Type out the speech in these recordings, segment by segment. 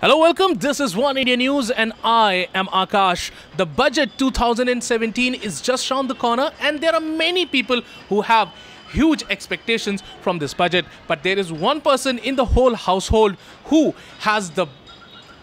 Hello, welcome. This is One India News, and I am Akash. The budget 2017 is just around the corner, and there are many people who have huge expectations from this budget. But there is one person in the whole household who has the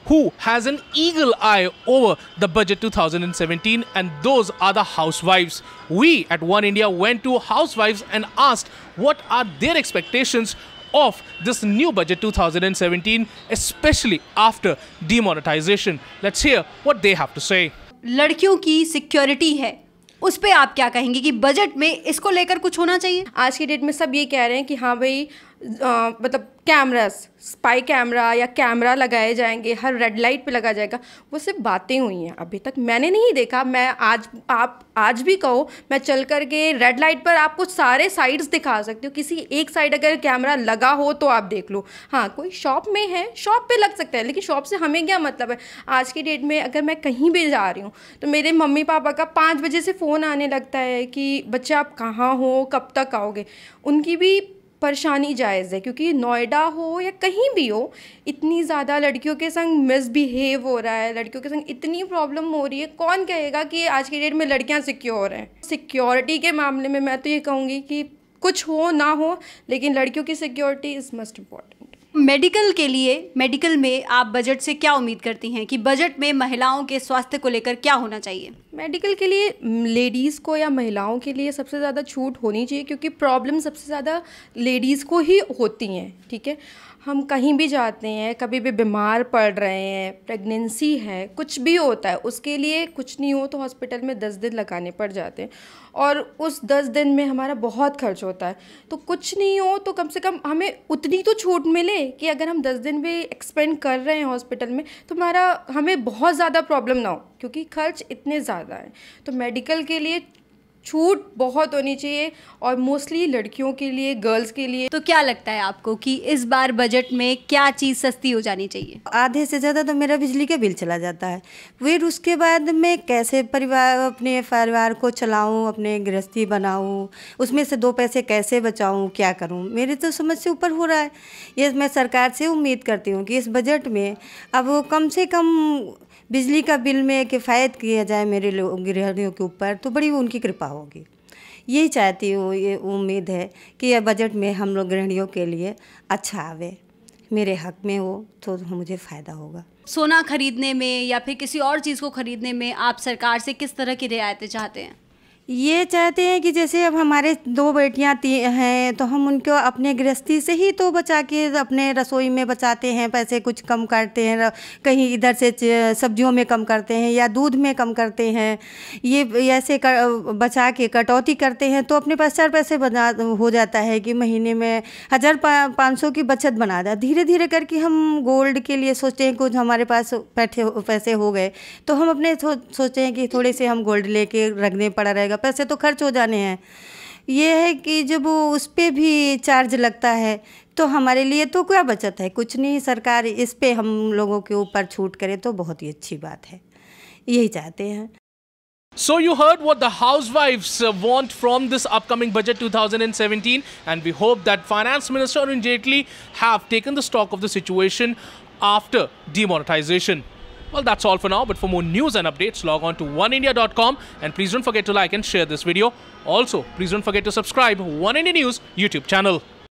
who has an eagle eye over the budget 2017, and those are the housewives. We at One India went to housewives and asked what are their expectations of this new budget 2017, especially after demonetization. Let's hear what they have to say. लड़कियों की security है उस पर आप क्या कहेंगे कि budget में इसको लेकर कुछ होना चाहिए आज की डेट में सब ये कह रहे हैं कि हाँ भाई मतलब कैमरास स्पाई कैमरा या कैमरा लगाए जाएंगे हर रेड लाइट पे लगा जाएगा वो सिर्फ बातें हुई हैं अभी तक मैंने नहीं देखा मैं आज आप आज भी कहो मैं चल कर के रेड लाइट पर आपको सारे साइड्स दिखा सकती हूँ किसी एक साइड अगर कैमरा लगा हो तो आप देख लो हाँ कोई शॉप में है शॉप पे लग सकता है लेकिन शॉप से हमें क्या मतलब है आज की डेट में अगर मैं कहीं भी जा रही हूँ तो मेरे मम्मी पापा का पाँच बजे से फ़ोन आने लगता है कि बच्चे आप कहाँ हो कब तक आओगे उनकी भी परेशानी जायज़ है क्योंकि नोएडा हो या कहीं भी हो इतनी ज़्यादा लड़कियों के संग मिसबिहेव हो रहा है लड़कियों के संग इतनी प्रॉब्लम हो रही है कौन कहेगा कि आज के डेट में लड़कियां सिक्योर हैं सिक्योरिटी के मामले में मैं तो ये कहूँगी कि कुछ हो ना हो लेकिन लड़कियों की security is must important medical के लिए मेडिकल में आप बजट से क्या उम्मीद करती हैं कि बजट में महिलाओं के स्वास्थ्य को लेकर क्या होना चाहिए मेडिकल के लिए लेडीज़ को या महिलाओं के लिए सबसे ज़्यादा छूट होनी चाहिए क्योंकि प्रॉब्लम सबसे ज़्यादा लेडीज़ को ही होती हैं ठीक है हम कहीं भी जाते हैं कभी भी बीमार पड़ रहे हैं प्रेगनेंसी है कुछ भी होता है उसके लिए कुछ नहीं हो तो हॉस्पिटल में दस दिन लगाने पड़ जाते हैं और उस दस दिन में हमारा बहुत खर्च होता है तो कुछ नहीं हो तो कम से कम हमें उतनी तो छूट मिले कि अगर हम दस दिन भी एक्सपेंड कर रहे हैं हॉस्पिटल में तो हमारा हमें बहुत ज़्यादा प्रॉब्लम ना हो क्योंकि खर्च इतने ज़्यादा हैं तो मेडिकल के लिए छूट बहुत होनी चाहिए और मोस्टली लड़कियों के लिए गर्ल्स के लिए तो क्या लगता है आपको कि इस बार बजट में क्या चीज़ सस्ती हो जानी चाहिए आधे से ज़्यादा तो मेरा बिजली का बिल चला जाता है फिर उसके बाद मैं कैसे परिवार अपने परिवार को चलाऊँ अपने गृहस्थी बनाऊँ उसमें से दो पैसे कैसे बचाऊँ क्या करूँ मेरे तो समझ से ऊपर हो रहा है ये मैं सरकार से उम्मीद करती हूँ कि इस बजट में अब कम से कम बिजली का बिल में किफ़ायत किया जाए मेरे लोग गृहणियों के ऊपर तो बड़ी उनकी कृपा होगी यही चाहती हूँ ये उम्मीद है कि यह बजट में हम लोग गृहणियों के लिए अच्छा आवे मेरे हक में हो तो मुझे फ़ायदा होगा सोना खरीदने में या फिर किसी और चीज़ को खरीदने में आप सरकार से किस तरह की रियायतें चाहते हैं ये चाहते हैं कि जैसे अब हमारे दो बेटियां हैं तो हम उनको अपने गृहस्थी से ही तो बचा के अपने रसोई में बचाते हैं पैसे कुछ कम करते हैं कहीं इधर से सब्जियों में कम करते हैं या दूध में कम करते हैं ये ऐसे कर, बचा के कटौती करते हैं तो अपने पास चार पैसे बना हो जाता है कि महीने में हज़ार पाँच सौ की बचत बना जाए धीरे धीरे करके हम गोल्ड के लिए सोचते हैं कुछ हमारे पास पैठे पैसे हो गए तो हम अपने सोचते हैं कि थोड़े से हम गोल्ड कर रखने पड़ा रहेगा जाएगा पैसे तो खर्च हो जाने हैं ये है कि जब उस पर भी चार्ज लगता है तो हमारे लिए तो क्या बचत है कुछ नहीं सरकार इस पर हम लोगों के ऊपर छूट करे तो बहुत ही अच्छी बात है यही चाहते हैं So you heard what the housewives want from this upcoming budget 2017 and we hope that Finance Minister Arun Jaitley have taken the stock of the situation after demonetization. Well, that's all for now, but for more news and updates, log on to oneindia.com and please don't forget to like and share this video. Also, please don't forget to subscribe One India News YouTube channel.